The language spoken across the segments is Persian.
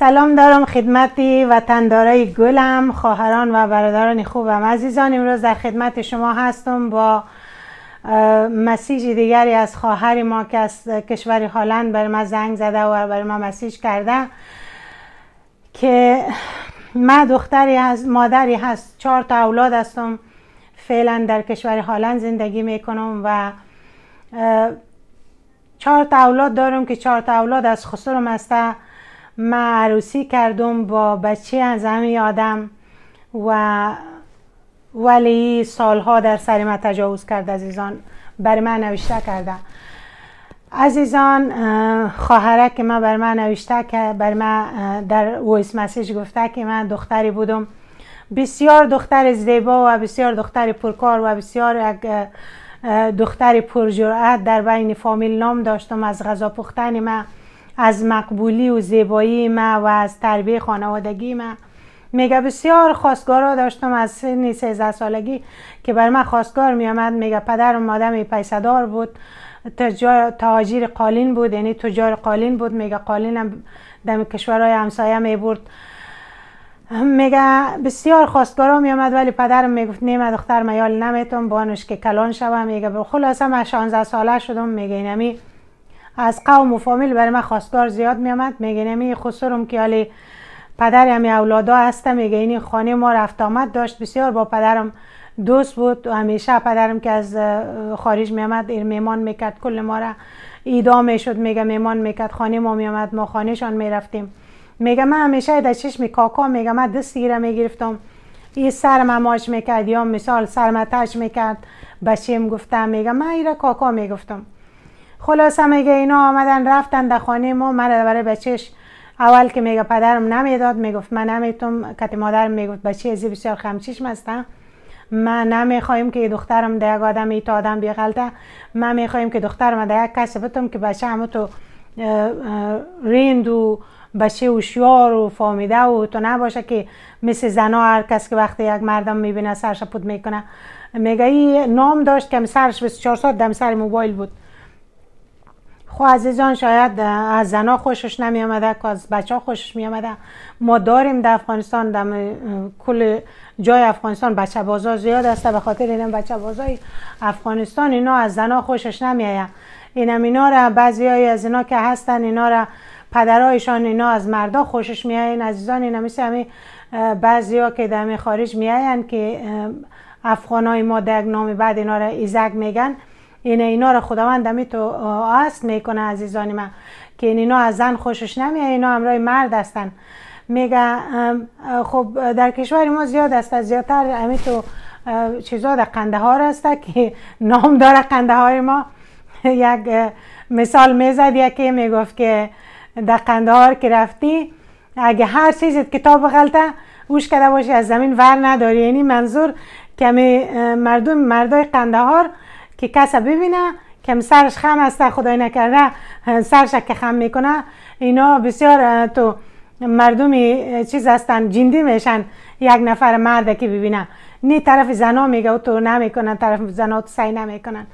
سلام دارم خدمت وطندارای گلم خواهران و برادران خوبم عزیزان امروز در خدمت شما هستم با مسیج دیگری از خواهر ما که از کشور هلند بر ما زنگ زده و بر ما مسیج کرده که من دختری از مادری هست چهار تا اولاد هستم فعلا در کشور هلند زندگی میکنم و چهار تا اولاد دارم که چهار تا اولاد از خسرم هسته من عروسی کردم با بچه از همین آدم و ولی سالها در سر من تجاوز کرد عزیزان بر من نوشته کرده عزیزان خواهره که من بر من نوشته که بر من در ویس مسیج گفته که من دختری بودم بسیار دختر زیبا و بسیار دختر پرکار و بسیار دختر پرجرأت در بین فامیل نام داشتم از غذا پختن من از مقبولی و زیبایی ما و از تربیه خانوادگی ما میگه بسیار خواستگارا داشتم از سن 13 سالگی که بر من خواستگار میامد میگه پدر و مادم پیسدار بود تجار تاجیر قالین بود یعنی تجار قالین بود میگه قالین هم دم کشورهای همسایه می برد میگه بسیار خواستگارا میامد ولی پدرم میگفت نیمه دختر میال نمیتون بانوش که کلان شوم میگه خلاصه من 16 ساله شدم میگه نمی از قوم و فامیل برای من خواستگار زیاد میامد میگه نمی خسرم که حالی پدر همی اولادا هستم میگه این خانه ما رفت آمد داشت بسیار با پدرم دوست بود و همیشه پدرم که از خارج میامد میمان میکرد کل ما را ایدا شد میگه میمان میکرد خانه ما میامد ما رفتیم میرفتیم میگه من همیشه در چشم کاکا میگه من دست گیره میگرفتم این سر مماش میکرد یا مثال سر میکرد بچیم گفتم میگم من ایره کاکا میگفتم خلاصه میگه اینا آمدن رفتن در خانه ما من برای بچهش اول که میگه پدرم نمیداد میگفت من نمیتونم که مادرم میگفت بچه ازی بسیار خمچیش هستم ما نمیخوایم که دخترم در یک آدم ایت آدم بیغلطه من میخوایم که دخترم در یک کسی بتم که بچه همه تو ریند و بچه هوشیار و فامیده و تو نباشه که مثل زنا هر کس که وقتی یک مردم میبینه سرش پود میکنه میگه نام داشت که سرش 24 ساعت دم سر موبایل بود خب عزیزان شاید از زنا خوشش نمی که از بچه ها خوشش می ما داریم در افغانستان در کل جای افغانستان بچه بازا زیاد است به خاطر اینم بچه بازای افغانستان اینا از زنا خوشش نمی آید اینم اینا را بعضی از اینا که هستن اینا را پدرایشان اینا از مردا خوشش می از عزیزان اینا مثل همین بعضی ها که در خارج می که افغان های ما در نام بعد اینا را ایزک میگن این اینا را خداوند دمی تو است میکنه عزیزان من که اینا از زن خوشش نمیه اینا همراه مرد هستن میگه خب در کشور ما زیاد است از زیادتر امی تو چیزا در ها هسته که نام داره قنده های ما یک مثال میزد یکی میگفت که در هار که رفتی اگه هر چیزی کتاب غلطه اوش کرده باشی از زمین ور نداری یعنی منظور که مردم مردای قندهار که کس ببینه که سرش خم است خدای نکرده سرش که خم میکنه اینا بسیار تو مردمی چیز هستن جندی میشن یک نفر مرد که ببینه نی طرف زنا میگه و تو نمیکنن طرف زنا تو سعی نمیکنن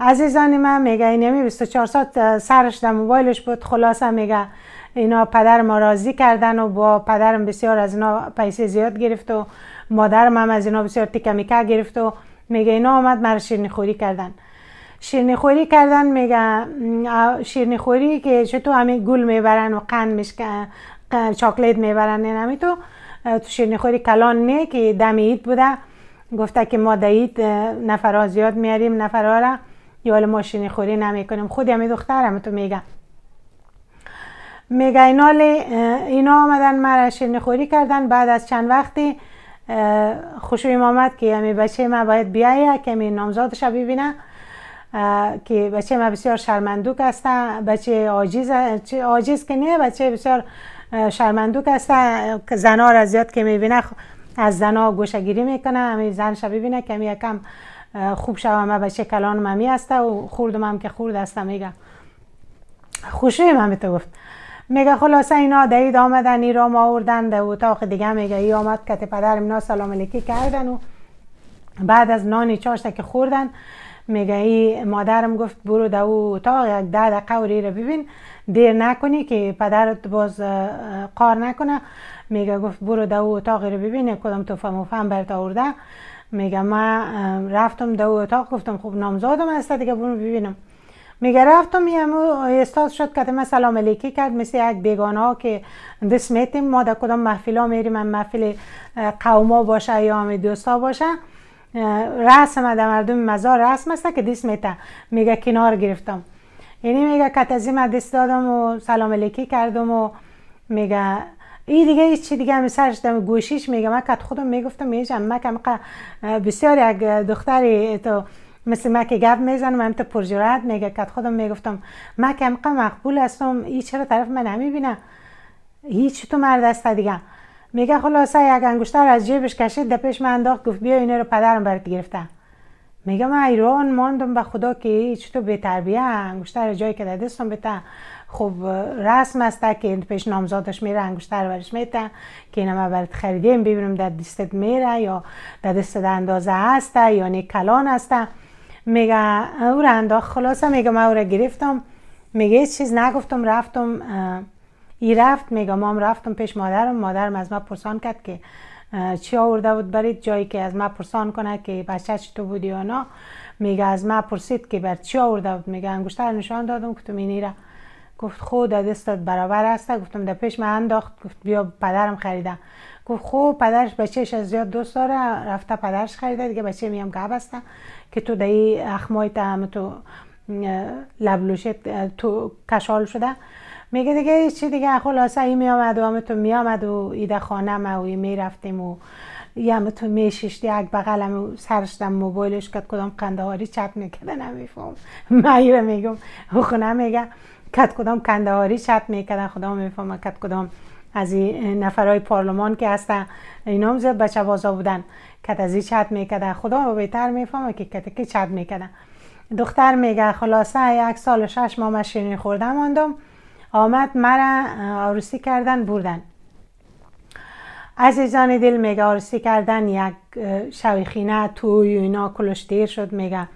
عزیزان من میگه این یعنی 24 ساعت سرش در موبایلش بود خلاصه میگه اینا پدر ما راضی کردن و با پدرم بسیار از اینا پیسه زیاد گرفت و مادرم هم از اینا بسیار تیکه گرفت و میگه اینا آمد مرا شیرنی خوری کردن شیرنی خوری کردن میگه شیرنی خوری که چطور همه گل میبرن و قند میشکن چاکلیت میبرن این تو تو شیرنی خوری کلان نه که دم اید بوده گفته که ما دایید نفرها زیاد میاریم نفرها را یا ما شیرنی خوری نمی کنیم خود همه دخترم تو میگه میگه اینا, اینا آمدن مرا شیرنی خوری کردن بعد از چند وقتی خوشویم آمد که امی بچه ما باید بیایه که امی نامزادش ببینه که بچه ما بسیار شرمندوک است بچه آجیز که نه بچه بسیار شرمندوک است زنها زنا را زیاد که میبینه از زنا گوشگیری میکنه امی زنش ببینه که امی یکم خوب شوه ما بچه کلان ممی هسته و خوردم هم که خورد است میگم خوشویم هم تو گفت میگه خلاصه اینا دید آمدن ای را ما آوردن در اتاق دیگه میگه ای آمد کت پدر اینا سلام علیکی کردن و بعد از نانی چاشت که خوردن میگه ای مادرم گفت برو در اتاق یک ده دقیقه رو ببین دیر نکنی که پدرت باز قار نکنه میگه گفت برو در اتاق رو ببین کدام توفه مفهم برت آورده میگه ما رفتم در اتاق گفتم خب نامزادم هسته دیگه برو ببینم میگه رفتم یمو استاد شد که من سلام علیکی کرد مثل یک بیگانه ها که دست میتیم ما در کدام محفیل ها میریم من قوم قوما باشه یا دوست دوستا باشه رسم در مردم مزار رسم است که دست میتن میگه کنار گرفتم یعنی میگه من دست دادم و سلام علیکی کردم و میگه این دیگه هیچ چی دیگه همی سرش دم گوشیش میگه من کت خودم میگفتم میجم من بسیار یک دختری تو مثل ما که گپ میزنم هم تا پرجرات میگه که خودم میگفتم ما که مقبول هستم این چرا طرف من نمیبینه هیچ تو مرد است دیگه میگه خلاصه یک انگشتر از جیبش کشید ده پیش من انداخت گفت بیا اینه رو پدرم برات گرفته میگه من ایران ماندم به خدا که هیچ تو به تربیه انگشتر جایی که در دستم بته خب رسم است که پیش نامزادش میره انگشتر برش میته که اینم برات خریدیم ببینم در دستت میره یا در دست اندازه هسته یا نه کلان هستن، میگه او را انداخت خلاصه میگه من او را گرفتم میگه هیچ چیز نگفتم رفتم ای رفت میگه مام رفتم پیش مادرم مادرم از ما پرسان کرد که چی آورده بود برید جایی که از ما پرسان کنه که بچه تو بودی یا نه میگه از ما پرسید که بر چی آورده بود میگه انگشتر نشان دادم تو اینی را گفت خود دستت برابر است گفتم در پیش من انداخت گفت بیا پدرم خریده گفت خب پدرش بچهش از زیاد دوست داره رفته پدرش خریده دیگه بچه میام گب که تو دایی اخمای هم تو لبلوشه تو کشال شده میگه دیگه چی دیگه خلاصه ای میامد و همه تو میامد و ایده خانه ما و میرفتیم و همه تو میشیشتی یک بغلم سرشتم موبایلش کد کدام قندهاری چپ میکده نمیفهم مایره میگم و خونه میگه کد کدام قندهاری چپ میکردن خدا میفهم کد کدام از این نفرای پارلمان که هستن اینا هم زیاد بچه بازا بودن کت از این چت میکرد خدا بهتر میفهمه که کت که چت میکردن دختر میگه خلاصه یک سال و شش ماه شیرین خوردم ماندم آمد مرا عروسی کردن بردن عزیزان دل میگه عروسی کردن یک شویخینه توی اینا کلش دیر شد میگه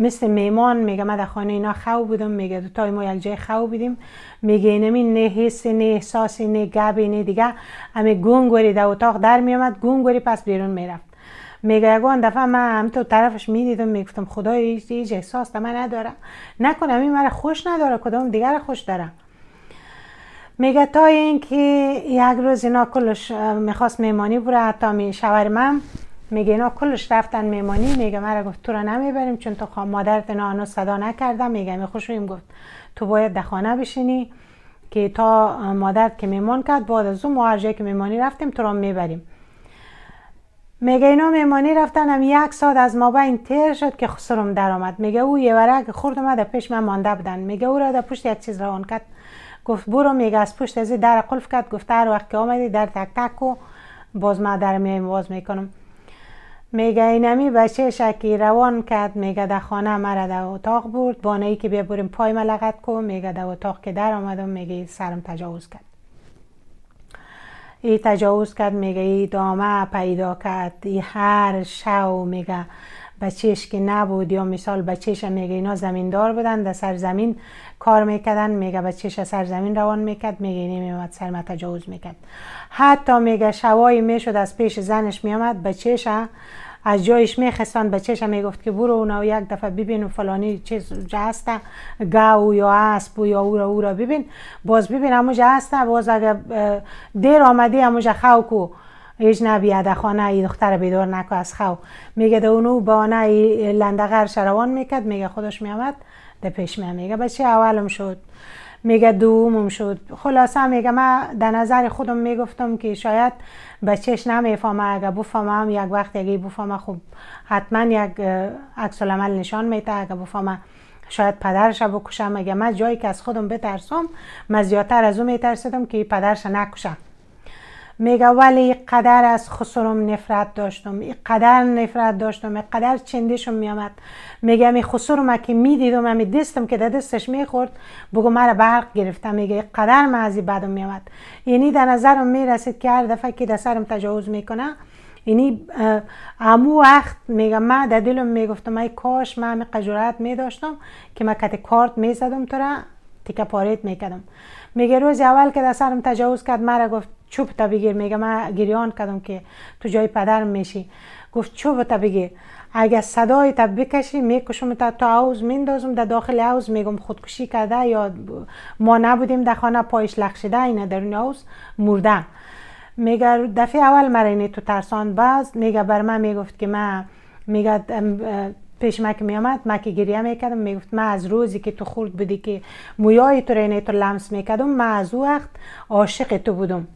مثل میمان میگه من در خانه اینا خو بودم میگه دو تای ما یک جای خو بودیم میگه این نه حس نه احساس نه گبی نه دیگه همه گونگوری در اتاق در میامد گونگوری پس بیرون میرفت میگه گون دفعه من هم تو طرفش میدیدم میگفتم خدا هیچ احساس در من نداره نکنم این مرا خوش نداره کدام دیگر خوش داره میگه تا اینکه یک روز اینا کلش میخواست میمانی بره حتی می من میگه اینا کلش رفتن میمانی میگه مرا گفت تو را نمیبریم چون تو مادرت اینا هنوز صدا نکردم میگه می خوشویم گفت تو باید در خانه بشینی که تا مادرت که میمان کرد بعد از اون ما که میمانی رفتیم تو را میبریم میگه اینا میمانی رفتن هم یک ساعت از ما تر تیر شد که خسرم در آمد میگه او یه ورق خورد اومد پیش من مانده بودن میگه او را در پشت یک چیز روان کرد گفت برو میگه از پشت از در قلف کرد گفت هر وقت که آمدی در تک تک و باز ما در باز میکنم میگه اینمی بچه شکی روان کرد میگه در خانه مرا در اتاق برد بانه که بیا بریم پای ملغت کو میگه در اتاق که در آمدم میگه سرم تجاوز کرد ای تجاوز کرد میگه ای دامه پیدا کرد ای هر شو میگه بچهش که نبود یا مثال بچهش میگه اینا زمیندار بودن در سرزمین کار میکردن میگه بچهش سرزمین روان میکرد میگه اینه میمد سرما تجاوز میکرد حتی میگه شوایی میشد از پیش زنش میامد بچهش از جایش میخستن به چشم میگفت که برو اونا یک دفعه ببین و فلانی چیز هست گاو یا اسب یا او را او را ببین باز ببین همونجا هست باز اگه دیر آمدی خو خاو هیچ نبیاد، خانه ای دختر بیدار نکو از خو میگه ده اونو بانه ای لندغر شروان میکد میگه خودش میامد ده پیش میگه بچه اولم شد میگه دومم شد خلاصه میگه من در نظر خودم میگفتم که شاید بچهش نمیفهمه اگه بفهمه هم یک وقت اگه بفهمه خب حتما یک عکس العمل نشان میته اگه بفهمه شاید پدرش بکشم اگه من جایی که از خودم بترسم من زیادتر از اون میترسیدم که پدرش نکشم میگه ولی قدر از خسرم نفرت داشتم قدر نفرت داشتم قدر چندشم میامد میگه می خسروم که میدیدم می دستم که در دستش میخورد بگو مرا برق گرفتم میگه قدر من از بدم میامد یعنی در نظرم میرسید که هر دفعه که در سرم تجاوز میکنه یعنی امو وقت میگم من در دلم میگفتم ای کاش من همین قجورت میداشتم که من کت کارت میزدم تو را تیکه میکردم میگه روز اول که در سرم تجاوز کرد مرا گفت چوب تا بگیر میگه من گریان کردم که تو جای پدر میشی گفت چوب تا بگیر اگه صدای تا بکشی میکشم تا تو عوض میندازم در داخل عوض میگم خودکشی کرده یا ما نبودیم در خانه پایش لخشیده اینه در اون عوض مرده میگه دفعه اول مرا اینه تو ترسان باز میگه بر من میگفت که من میگه پیش که میامد که گریه میکردم میگفت من از روزی که تو خورد بودی که مویای تو رینه تو لمس میکردم ما از او وقت عاشق تو بودم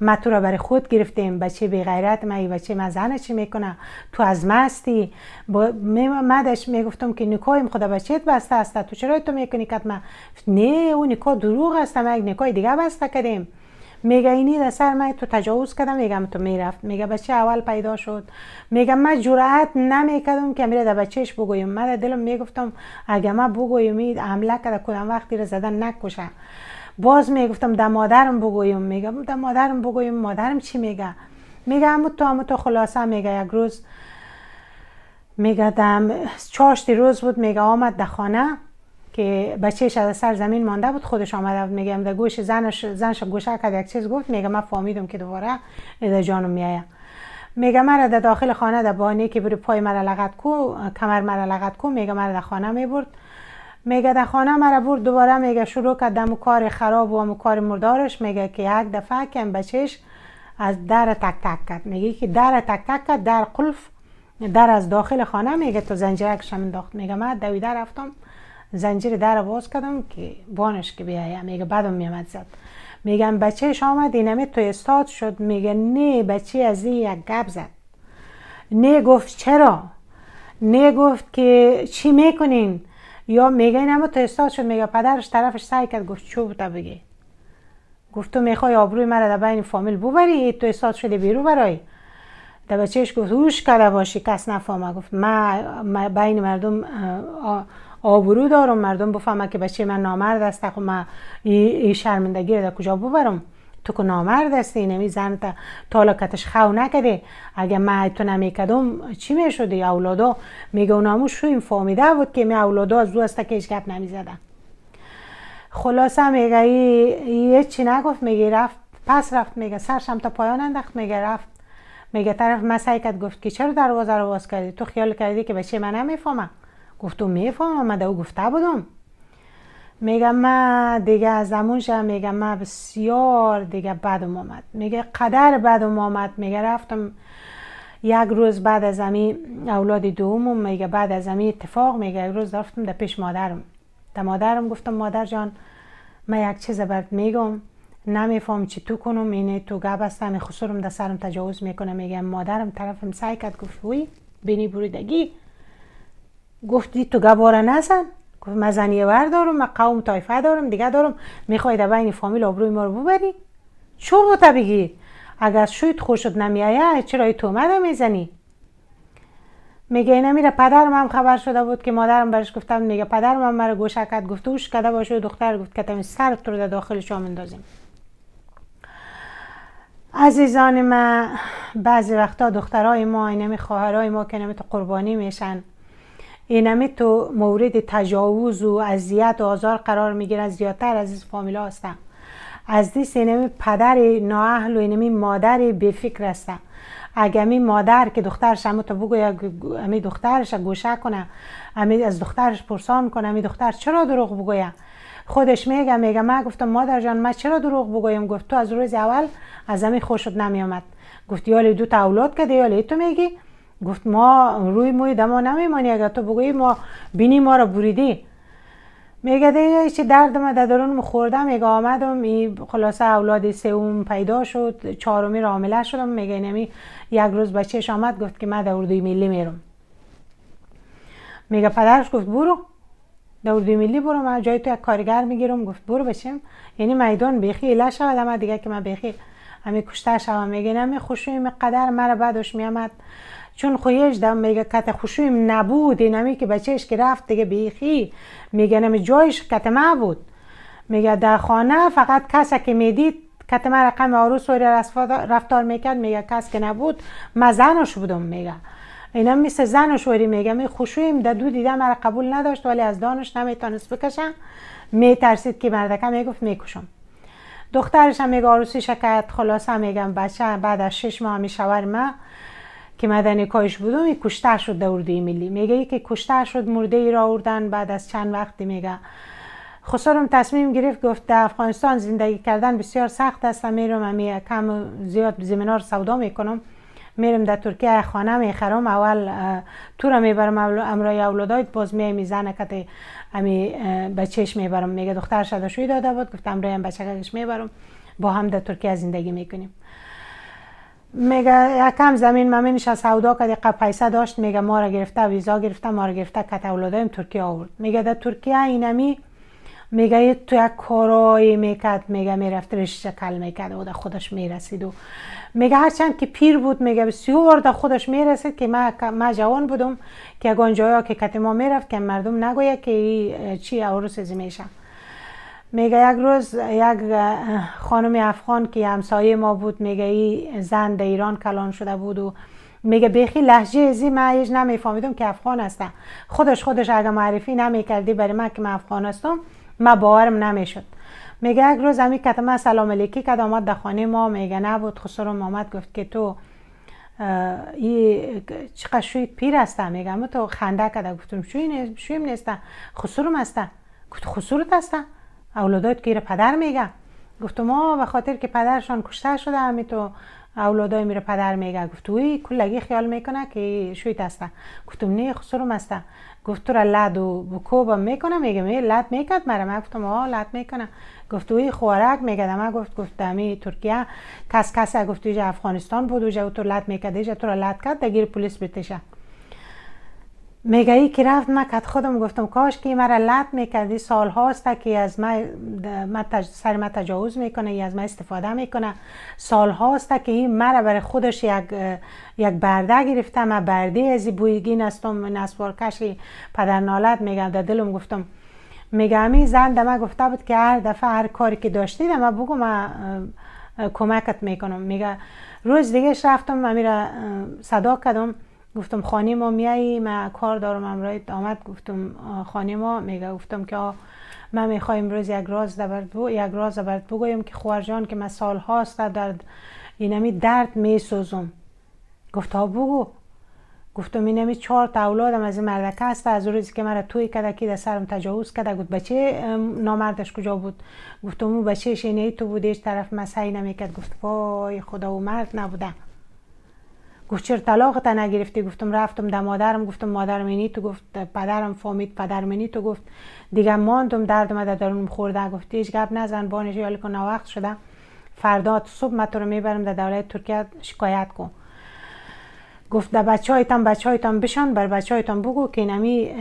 ما تو را برای خود گرفتیم بچه بی غیرت مایی بچه زن چی میکنه تو از ما هستی با داشت میگفتم که نکایم خدا بچهت بسته است تو چرا تو میکنی که ما نه اون نکا دروغ است ما یک دیگه بسته کردیم میگه اینی در سر من تو تجاوز کردم میگم تو میرفت میگه بچه اول پیدا شد میگم من جرأت نمیکردم که میره در بچهش بگویم من در دلم میگفتم اگه من بگویم حمله کرد کدام وقتی را زدن نکشم باز میگفتم در مادرم بگویم میگم در مادرم بگویم مادرم چی میگه میگه اما تو تو خلاصه میگه یک روز میگه دم چاشتی روز بود میگه آمد در خانه که بچهش از سر زمین مانده بود خودش آمده بود میگم در گوش زنش زنش گوشه کرد یک چیز گفت میگه من فهمیدم که دوباره در جانم میایم میگه مرا در داخل خانه در بانی که بری پای مرا لغت کو کمر مرا لغت کو میگه مرا در خانه میبرد میگه در خانه مرا برد دوباره میگه شروع کردم و کار خراب و امو کار مردارش میگه که یک دفعه که بچهش از در تک تک کرد میگه که در تک تک کرد در قلف در از داخل خانه میگه تو زنجیرکش هم انداخت میگه من دویده رفتم زنجیر در باز کردم که بانش که بیایه میگه بعدم میامد زد میگم بچهش آمد همه تو استاد شد میگه نه بچه از این یک گب زد نه گفت چرا نه گفت که چی میکنین یا میگه اینم تا استاد شد میگه پدرش طرفش سعی کرد گفت چو بوده بگی گفت تو میخوای آبروی مرا در بین فامیل ببری تو استاد شده بیرو برای در بچهش گفت هوش کرده باشی کس نفهمه گفت من بین مردم آبرو دارم مردم بفهمه که بچه من نامرد است خب من این شرمندگی را در کجا ببرم تو که نامرد هستی نمی زن تا تالا کتش خو نکده اگه من تو نمیکدم چی میشد یا اولادا میگه اونامو شو این فامیده بود که می اولادا از دو که هیچ گپ نمی زدن خلاصه میگه ای چی نگفت میگه رفت پس رفت میگه سرشم تا پایان انداخت میگه رفت میگه طرف من کرد گفت که چرا دروازه رو باز کردی تو خیال کردی که بچه من نمیفهمم گفتم میفهمم من او گفته بودم میگم ما دیگه از زمونشم میگم ما بسیار دیگه بدم آمد میگه قدر بدم آمد میگه رفتم یک روز بعد از امی اولاد دومم میگه بعد از امی اتفاق میگه یک روز رفتم در پیش مادرم در مادرم گفتم مادر جان ما یک چیز برد میگم نمیفهم چی تو کنم اینه تو گب هستم خسورم در سرم تجاوز میکنه میگه مادرم طرفم سعی کرد گفت وی بینی بریدگی گفتی تو گباره نزن گفت من زنیه ور دارم من قوم تایفه دارم دیگه دارم میخوای در بین فامیل آبروی ما رو ببری چو بوده بگی اگر شوید خوشت نمیایه چرا ای اومده میزنی میگه اینا میره پدرم هم خبر شده بود که مادرم برش گفتم میگه پدرم هم مرا کرد گفت اوش کده باشه دختر گفت که تمی سر تو رو در داخل شام اندازیم عزیزان ما بعضی وقتا دخترای ما اینمی خواهرای ما که نمی قربانی میشن اینمه تو مورد تجاوز و اذیت و آزار قرار میگیرن زیادتر از این فامیلا هستن از این اینمی پدر نااهل و اینمی مادر بفکر هستن اگه امی مادر که دخترش همه تو بگو امی دخترش گوشه کنه امی از دخترش پرسان کنه امی دختر چرا دروغ بگویه خودش میگه میگه من گفتم مادر جان من چرا دروغ بگویم گفت تو از روز اول از امی خوشت نمیامد گفت یالی دو تا اولاد کده یالی تو میگی گفت ما روی موی دما نمیمانی اگر تو بگویی ما بینی ما را بریدی میگه دیگه چی درد ما درون خوردم میگه آمدم ای خلاصه اولاد سوم پیدا شد چهارمی را حامله شدم میگه نمی یک روز بچهش آمد گفت که من در اردوی ملی میرم میگه پدرش گفت برو در اردوی ملی برو من جای تو یک کارگر میگیرم گفت برو بشیم یعنی میدان بیخی اله شود اما دیگه که من بیخی امی کشته شوم میگه نمی خوشویم قدر مرا بعدش میامد چون خویش دم میگه کت خوشویم نبود این که بچهش که رفت دیگه بیخی میگه نمی جایش ما بود میگه در خانه فقط کسی که میدید ما رقم عروس و رفتار میکرد میگه کس که نبود ما زنش بودم میگه اینا مثل زن و شوری میگه می خوشویم در دو دیده مرا قبول نداشت ولی از دانش نمیتونست بکشم میترسید که مردکه میگفت میکشم دخترش هم میگه عروسی شکایت هم میگم بچه بعد از شش ماه میشور من که مدنی کاش بودم این کشته شد در اردوی ملی میگه که کشته شد مرده ای را آوردن بعد از چند وقتی میگه خسارم تصمیم گرفت گفت در افغانستان زندگی کردن بسیار سخت است میرم می کم زیاد زمینار سودا میکنم میرم در ترکیه خانه میخرم اول تو را میبرم امرای اولادایت باز میای میزنه کته امی بچهش میبرم میگه دختر شوی داده بود گفتم هم بچهش میبرم با هم در ترکیه زندگی میکنیم میگه یکم زمین ممنش از سودا کرد ق پیسه داشت میگه ما را گرفته ویزا گرفته ما را گرفته کت اولادایم ترکیه آورد میگه در ترکیه اینمی میگه تو یک کارایی میکرد میگه میرفت رشت کل میکرد و در خودش میرسید و میگه هرچند که پیر بود میگه بسیار در خودش میرسید که من, من جوان بودم که اگه اونجایا که ما میرفت که مردم نگوید که چی عروس میشم میگه یک روز یک خانم افغان که همسایه ما بود میگه ای زن در ایران کلان شده بود و میگه بخی لحجه ازی من هیچ نمیفهمیدم که افغان هستم خودش خودش اگه معرفی نمیکردی برای من که من افغان هستم ما باورم نمیشد میگه یک روز همی کتمه سلام علیکی که آمد در خانه ما میگه نبود خسرم آمد گفت که تو ای چی قشوی پیر میگه میگم تو خنده کده گفتم شوی نیست شویم نیستم خسرم هسته گفت خسرت هسته اولادات گیر پدر میگم گفت ما به خاطر که پدرشان کشته شده همی تو اولادای میره پدر میگه گفت وی کلگی خیال میکنه که شویت هسته گفتم نه خسرم هسته گفت تو را لد و بکوبم میکنه میگه می لد میکد مرا من گفتم آه لد میکنه گفت وی خوارک میگه ما گفت گفت دمی ترکیه کس کس گفت افغانستان بود و تو لد میکد تو را لد کرد دگیر پلیس بتشه میگه ای که رفت من کت خودم گفتم کاش که مرا لط میکردی سال هاست که از من, سر من تجاوز میکنه یا از من استفاده میکنه سال هاست که این مرا برای خودش یک یک برده گرفته من برده از بویگی نستم نسوار کشی پدر نالت میگم در دلم گفتم میگه امی زن من گفته بود که هر دفعه هر کاری که داشتی من بگو من کمکت میکنم میگه روز دیگهش رفتم میره صدا کردم گفتم خانه ما میایی ما کار دارم امراید آمد گفتم خانه ما میگه گفتم که من میخوایم امروز یک راز برد بو یک راز برد بگویم که خواهر جان که من سال هاست در اینمی درد میسوزم گفت ها بگو گفتم اینمی چهار تا اولادم از این مردکه هست از روزی که مرا توی کرده، که در سرم تجاوز کرده گفت بچه نامردش کجا بود گفتم او بچه شینه تو بودیش طرف مسعی نمیکرد گفت وای خدا او مرد نبوده گفت چرا طلاق تا نگرفتی گفتم رفتم در مادرم گفتم مادرم اینی تو گفت پدرم فامید پدرم اینی تو گفت دیگه ماندم دردم در درونم خورده گفت هیچ گپ نزن بانش یال کن وقت شده فردا صبح من تو رو میبرم در دولت ترکیه شکایت کن گفت در بچه هایتان بچه هایتان بشن بر بچه هایتان بگو که اینمی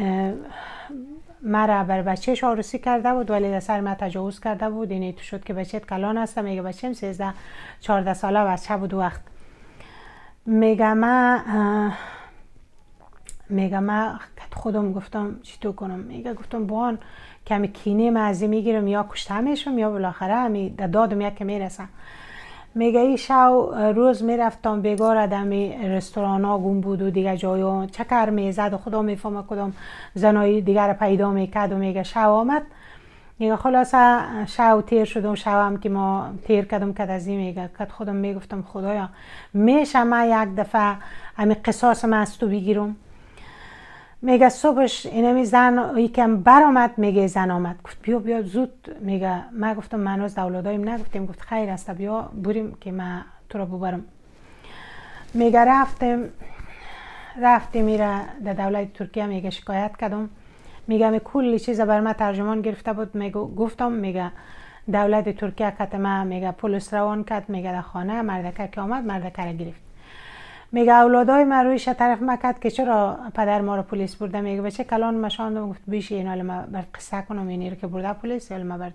مرا بر بچهش آروسی کرده بود ولی در سر من تجاوز کرده بود اینه تو شد که بچه کلان هستم میگه بچه 13 14 ساله چه بود وقت میگم میگم خودم گفتم چی تو کنم میگه گفتم با کمی کینه مزی میگیرم یا کشته میشم یا بالاخره همی دادم یک میرسم میگه ای شو روز میرفتم بگار دمی رستوران ها گم بود و دیگه جایا چکر میزد و خدا میفهمه کدام زنایی دیگر پیدا میکرد و میگه شو آمد میگه خلاصه شو تیر شدم شوم که ما تیر کردم که از این میگه کد خودم میگفتم خدایا میشه من یک دفعه امی قصاص من از تو بگیرم میگه صبحش اینمی زن یکم آمد میگه زن آمد گفت بیا بیا زود میگه من گفتم من از دولادایم نگفتیم گفت خیر است بیا بریم که من تو را ببرم میگه رفتم رفتیم میره در دولت ترکیه میگه شکایت کردم میگم کل چیز بر من ترجمان گرفته بود میگو گفتم میگه دولت ترکیه کت ما میگه پلیس روان کرد میگه در خانه مردکه که آمد مردکه رو گرفت میگه اولادای ما رویش طرف ما کرد که چرا پدر ما رو پلیس برده میگه بچه کلان شاندم، گفت بیشی این حال ما بر قصه کنم اینی رو که برده پلیس حال ما برد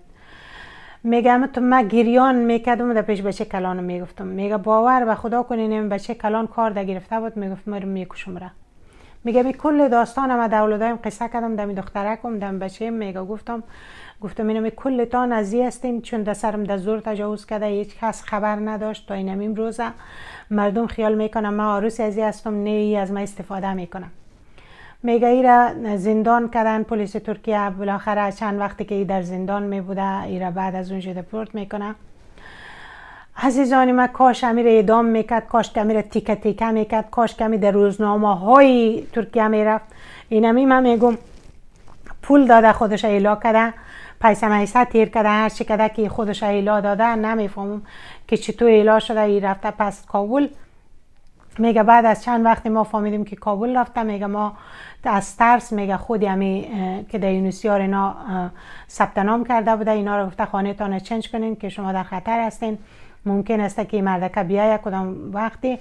میگم تو ما گریان میکردم در پیش بچه کلان میگفتم میگه باور به خدا کنین بچه کلان کار در گرفته بود میگفت ما رو میکشم میگه بی کل داستانم از اولادایم قصه کردم دمی دخترکم دم بچه میگه گفتم گفتم اینم کل تان نزی هستین چون در سرم در زور تجاوز کرده هیچ کس خبر نداشت تا اینم امروز مردم خیال میکنم من عروس ازی هستم نه ای از من استفاده میکنم میگه ای را زندان کردن پلیس ترکیه بالاخره چند وقتی که ای در زندان می بوده ای را بعد از اون شده پورت میکنه عزیزانی ما کاش امیر اعدام میکرد کاش که امیر تیکه تیکه میکرد کاش کمی در روزنامه های ترکیه میرفت اینمی من میگم پول داده خودش ایلا کرده پیسه میسه تیر کرده هر چی کرده که خودش ایلا داده نمیفهمم که چطور ایلا شده ای رفته پس کابل میگه بعد از چند وقتی ما فهمیدیم که کابل رفته میگه ما از ترس میگه خودی همی که در یونسیار اینا ثبت نام کرده بوده اینا رو گفته خانه تانه چنج کنین که شما در خطر هستین ممکن است که مردکه بیایه کدام وقتی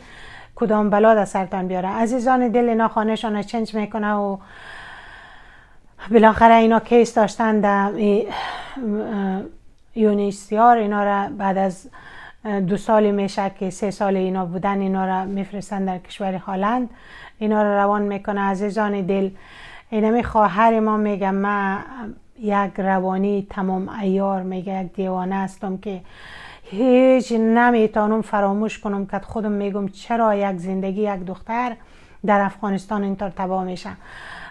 کدام بلا در سرتان بیاره عزیزان دل اینا خانهشان چنج میکنه و بالاخره اینا کیس داشتن در یونیسیار اینا را بعد از دو سالی میشه که سه سال اینا بودن اینا را میفرستن در کشور هلند اینا را روان میکنه عزیزان دل اینمی خواهر ما میگم من یک روانی تمام ایار میگه یک دیوانه هستم که هیچ نمیتونم فراموش کنم که خودم میگم چرا یک زندگی یک دختر در افغانستان اینطور تباه میشه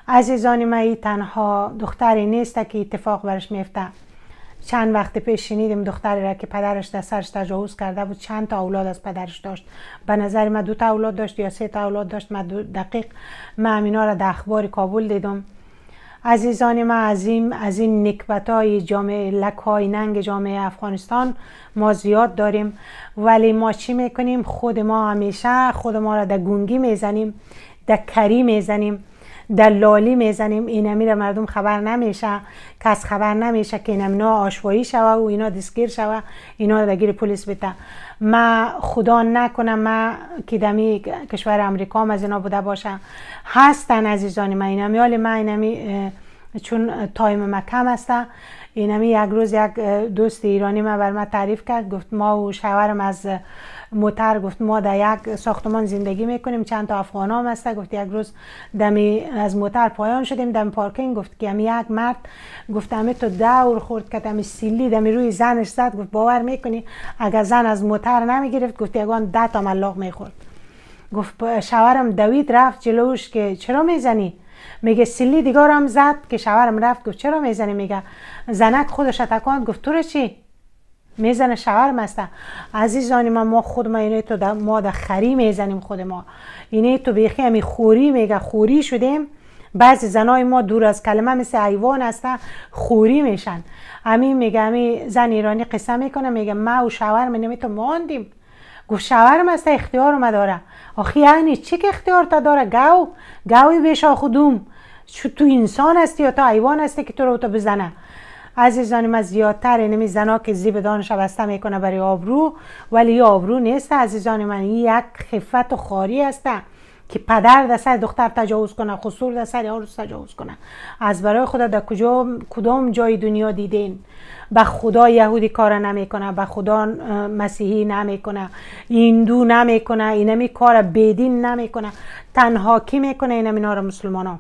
عزیزان من تنها دختری نیست که اتفاق برش میفته چند وقت پیش شنیدیم دختری را که پدرش در سرش تجاوز کرده بود چند تا اولاد از پدرش داشت به نظر من دو تا اولاد داشت یا سه تا اولاد داشت من دقیق من امینا را در اخبار کابل دیدم عزیزان ما عظیم از این نکبت های جامعه لک های ننگ جامعه افغانستان ما زیاد داریم ولی ما چی میکنیم خود ما همیشه خود ما را در گونگی میزنیم در کری میزنیم دلالی میزنیم اینا میره مردم خبر نمیشه کس خبر نمیشه که اینا آشوایی شوه و اینا دستگیر شوه اینا دگیر پلیس بته ما خدا نکنم ما که دمی کشور امریکا از اینا بوده باشم هستن عزیزان من اینا حالی من اینمی چون تایم ما کم هسته اینمی یک روز یک دوست ایرانی ما بر ما تعریف کرد گفت ما و شوهرم از موتر گفت ما در یک ساختمان زندگی میکنیم چند تا افغان هم هسته گفت یک روز دمی از موتر پایان شدیم دم پارکینگ گفت که همی یک مرد گفت همه تو دور خورد که دمی سیلی دمی روی زنش زد گفت باور میکنی اگر زن از موتر نمیگرفت گفت یکان ده تا ملاق میخورد گفت شوهرم دوید رفت جلوش که چرا میزنی میگه سیلی دیگارم زد که شوهرم رفت گفت چرا میزنی میگه زنک خودش تکان گفت تو چی میزنه شاورما هسته. عزیزان ما ما خود ما اینه تو ما در خری میزنیم خود ما اینه تو بیخی همی خوری میگه خوری شدیم بعضی زنای ما دور از کلمه مثل حیوان هستن خوری میشن امی میگه امی زن ایرانی قصه میکنه میگه ما و نمی تو ماندیم گفت شوهرم ماست اختیار ما داره آخی یعنی چی که اختیار تا داره گاو گاوی بشا خودم، تو انسان هستی یا تا حیوان هستی که تو رو تو بزنه عزیزان از زیادتر اینمی زنا که زیب دانش بسته میکنه برای آبرو ولی آبرو نیست عزیزان من یک خفت و خاری هسته که پدر در سر دختر تجاوز کنه خصور در سر عروس تجاوز کنه از برای خدا در کجا کدام جای دنیا دیدین به خدا یهودی کار نمیکنه به خدا مسیحی نمیکنه ایندو نمیکنه اینمی کار بدین نمیکنه تنها کی میکنه اینمینا رو ها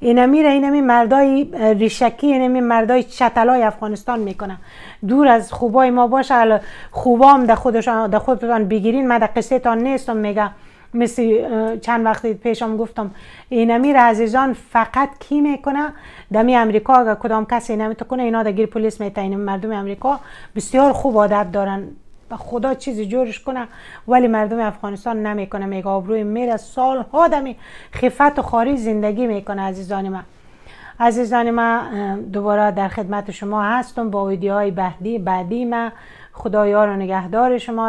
اینمی ره اینا مردای ریشکی اینا مردای چتلای افغانستان میکنه دور از خوبای ما باشه خوبام ده خودشان ده خودتان بگیرین من ده قصه تان نیستم میگه مثل چند وقت پیشم گفتم اینمی امیر عزیزان فقط کی میکنه دمی امریکا اگر کدام کسی نمیتونه اینا در گیر پلیس میتونه مردم امریکا بسیار خوب عادت دارن و خدا چیزی جورش کنه ولی مردم افغانستان نمیکنه میگه آبروی میره سال ها دمی خفت و خاری زندگی میکنه عزیزان من عزیزان من دوباره در خدمت شما هستم با ویدیوهای بعدی بعدی من خدایا رو نگهدار شما